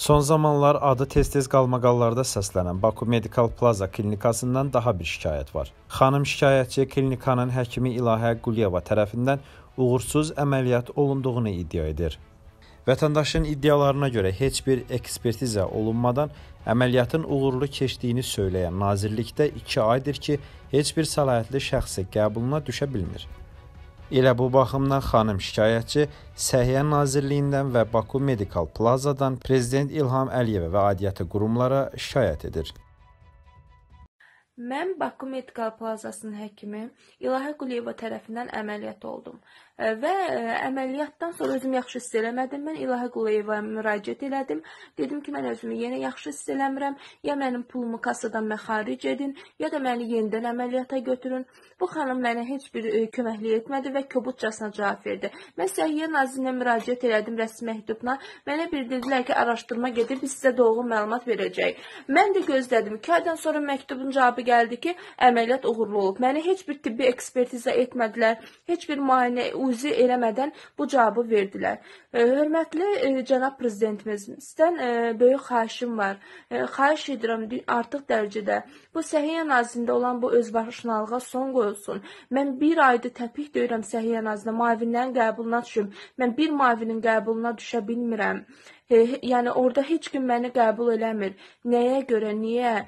Son zamanlar adı tez-tez qalmaqallarda səslənən Baku Medical Plaza klinikasından daha bir şikayət var. Xanım şikayətçi klinikanın həkimi İlahə Quliyeva tərəfindən uğursuz əməliyyat olunduğunu iddia edir. Vətəndaşın iddialarına görə heç bir ekspertiza olunmadan əməliyyatın uğurlu keçdiyini söyləyən nazirlikdə 2 aydır ki, heç bir səlahiyyətli şəxsi qəbuluna düşə bilmir. Elə bu baxımdan xanım şikayətçi Səhiyyə Nazirliyindən və Baku Medikal Plazadan Prezident İlham Əliyevə və aidiyyatı qurumlara şikayət edir. Mən Baku Medikal Plazasının həkimi İlahə Quliyeva tərəfindən əməliyyat oldum e, və e, əməliyyatdan sonra özümü yaxşı hiss eləmədim. Mən İlahə Quliyevaya müraciət elədim. Dedim ki, mən özümü yenə yaxşı hiss eləmirəm. Ya mənim pulumu kassadan mən xaric edin, ya da məni yenidən əməliyyata götürün. Bu xanım mənə heç bir e, köməklik etmədi və kobudcasına cavab verdi. Mən Səhiyyə Nazirinə müraciət elədim rəsmi məktubla. Mənə bir dedilər ki, araşdırma gedir, biz sizə doğru məlumat verəcəyik. Mən də gözlədim. 2 aydan sonra məktubun cavabı cavabı gəldi ki, əməliyyat uğurlu olub. Məni heç bir tibbi ekspertiza etmədilər, heç bir müayinə uzi eləmədən bu cavabı verdilər. E, hörmətli e, cənab prezidentimiz, sizdən e, böyük xahişim var. Xahiş edirəm artıq dərəcədə bu Səhiyyə Nazirində olan bu özbaşınalığa son qoyulsun. Mən bir aydır təpik döyürəm Səhiyyə Nazirinə, mavinlərin qəbuluna düşüm. Mən bir mavinin qəbuluna düşə bilmirəm. E, yəni orada heç kim məni qəbul eləmir. Nəyə görə, niyə?